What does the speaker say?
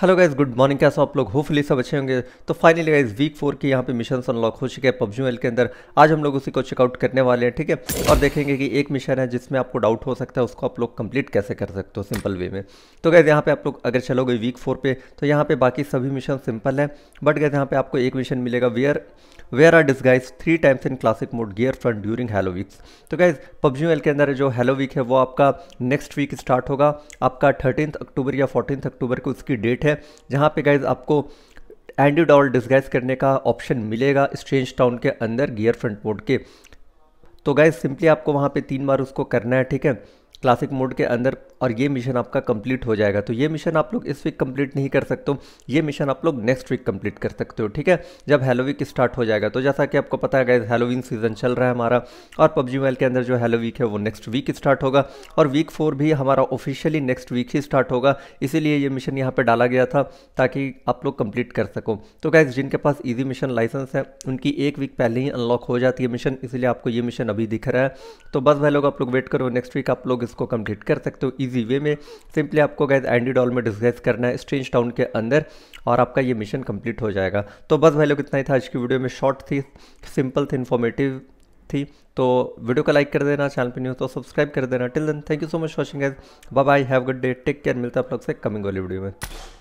hello guys good morning कैसे आप लोग होपफुली सब अच्छे होंगे तो फाइनली गाइज वीक फोर के यहाँ पे मिशन अनलॉक हो चुके हैं पबजी मेल के अंदर आज हम लोग उसी को चेकआउट करने वाले हैं ठीक है और देखेंगे कि एक मिशन है जिसमें आपको डाउट हो सकता है उसको आप लोग कंप्लीट कैसे कर सकते हो सिंपल वे में तो गैज़ यहाँ पे आप लोग अगर चलोगे वीक फोर पे तो यहाँ पे बाकी सभी मिशन सिंपल हैं बट गैज़ यहाँ पे आपको एक मिशन मिलेगा where where are disguise three times in classic mode gear front during hello weeks तो गैज़ पबजी मेल के अंदर जो हेलो वीक है वो आपका नेक्स्ट वीक स्टार्ट होगा आपका थर्टीन अक्टूबर या फोर्टीन अक्टूबर को उसकी डेट है जहाँ पे गाइज आपको एंडी डॉल डिस्गाइज करने का ऑप्शन मिलेगा स्ट्रेंज टाउन के अंदर गियर फ्रंट बोर्ड के तो गाइज सिंपली आपको वहाँ पे तीन बार उसको करना है ठीक है क्लासिक मोड के अंदर और ये मिशन आपका कंप्लीट हो जाएगा तो ये मिशन आप लोग इस वीक कंप्लीट नहीं कर सकते हो ये मिशन आप लोग नेक्स्ट वीक कंप्लीट कर सकते हो ठीक है जब हेलोवीक स्टार्ट हो जाएगा तो जैसा कि आपको पता है गाइज हेलोविन सीजन चल रहा है हमारा और पबजी मोबाइल के अंदर जो वीक है वो नेक्स्ट वीक स्टार्ट होगा और वीक फोर भी हमारा ऑफिशियली नेक्स्ट वीक ही स्टार्ट होगा इसीलिए ये मिशन यहाँ पर डाला गया था ताकि आप लोग कंप्लीट कर सको तो गैस जिनके पास ईजी मिशन लाइसेंस है उनकी एक वीक पहले ही अनलॉक हो जाती है मिशन इसीलिए आपको ये मिशन अभी दिख रहा है तो बस भाई लोग आप लोग वेट करो नेक्स्ट वीक आप लोग इसको कंप्लीट कर सकते हो ईजी वे में सिंपली आपको गैस एंडी डॉल में डिस्कस करना है स्ट्रेंज टाउन के अंदर और आपका ये मिशन कंप्लीट हो जाएगा तो बस भाई लोग इतना ही था आज की वीडियो में शॉर्ट थी सिंपल थी इन्फॉर्मेटिव थी तो वीडियो को लाइक कर देना चैनल पर न्यूज़ तो सब्सक्राइब कर देना till then thank you so much watching एज bye bye have good day take care मिलता है आप लोग से कमिंग वाली वीडियो में